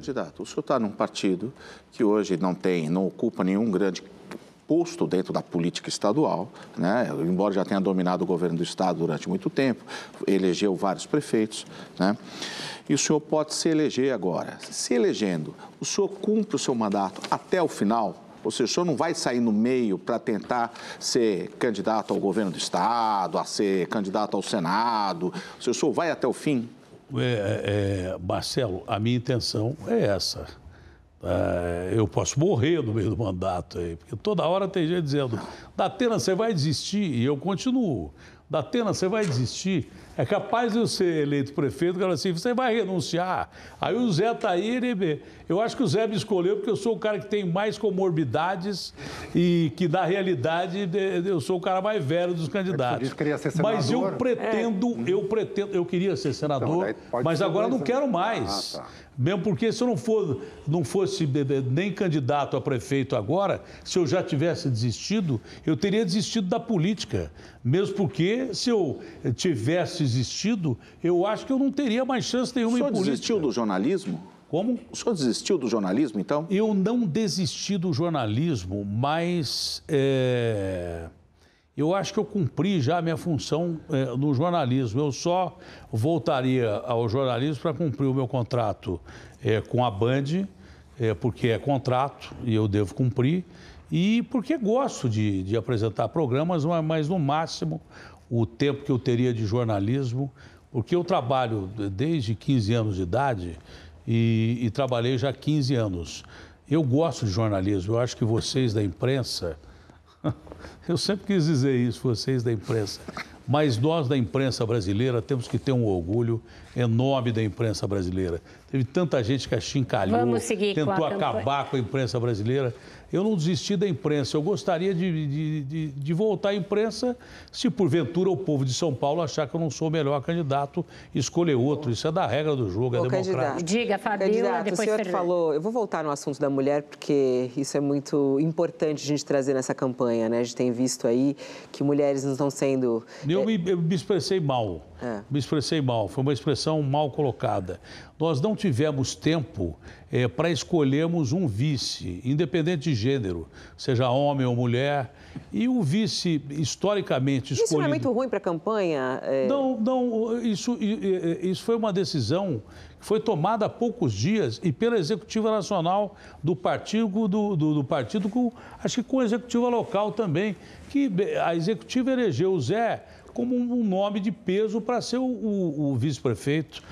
candidato, o senhor está num partido que hoje não tem, não ocupa nenhum grande posto dentro da política estadual, né? embora já tenha dominado o governo do estado durante muito tempo, elegeu vários prefeitos, né? e o senhor pode se eleger agora. Se elegendo, o senhor cumpre o seu mandato até o final? Ou seja, o senhor não vai sair no meio para tentar ser candidato ao governo do estado, a ser candidato ao Senado, o senhor vai até o fim? É, é, é, Marcelo, a minha intenção é essa. É, eu posso morrer no meio do mandato aí, porque toda hora tem gente dizendo, Datena, você vai desistir, e eu continuo da Atena, você vai desistir. É capaz de eu ser eleito prefeito, cara assim, você vai renunciar. Aí o Zé está aí, ele... Eu acho que o Zé me escolheu porque eu sou o cara que tem mais comorbidades e que, na realidade, eu sou o cara mais velho dos é, candidatos. queria ser senador. Mas eu pretendo, é. eu pretendo, eu queria ser senador, então, mas agora não né? quero mais. Ah, tá. Mesmo porque se eu não, for, não fosse nem candidato a prefeito agora, se eu já tivesse desistido, eu teria desistido da política. Mesmo porque se eu tivesse existido, eu acho que eu não teria mais chance nenhuma em política. O senhor desistiu do jornalismo? Como? O senhor desistiu do jornalismo, então? Eu não desisti do jornalismo, mas é, eu acho que eu cumpri já a minha função é, no jornalismo. Eu só voltaria ao jornalismo para cumprir o meu contrato é, com a Band, é, porque é contrato e eu devo cumprir, e porque gosto de, de apresentar programas, mas no máximo o tempo que eu teria de jornalismo, porque eu trabalho desde 15 anos de idade e, e trabalhei já 15 anos. Eu gosto de jornalismo, eu acho que vocês da imprensa. Eu sempre quis dizer isso, vocês da imprensa. Mas nós da imprensa brasileira temos que ter um orgulho enorme da imprensa brasileira. Teve tanta gente que a chincalhou, tentou a acabar com a imprensa brasileira. Eu não desisti da imprensa. Eu gostaria de, de, de, de, voltar à imprensa se porventura o povo de São Paulo achar que eu não sou o melhor candidato escolher outro. Isso é da regra do jogo, é democrático. Diga, Fabio depois... O senhor falou... Eu vou voltar no assunto da mulher, porque isso é muito importante a gente trazer nessa campanha, né? A gente tem visto aí que mulheres não estão sendo eu, é. me, eu me expressei mal. É. Me expressei mal, foi uma expressão mal colocada. Nós não tivemos tempo é, eh, para escolhermos um vice, independente de gênero, seja homem ou mulher. E o vice, historicamente escolhido. Isso não é muito ruim para a campanha? É... Não, não. Isso, isso foi uma decisão que foi tomada há poucos dias e pela Executiva Nacional do Partido, do, do, do partido com, acho que com a Executiva Local também, que a Executiva elegeu o Zé como um nome de peso para ser o, o, o vice-prefeito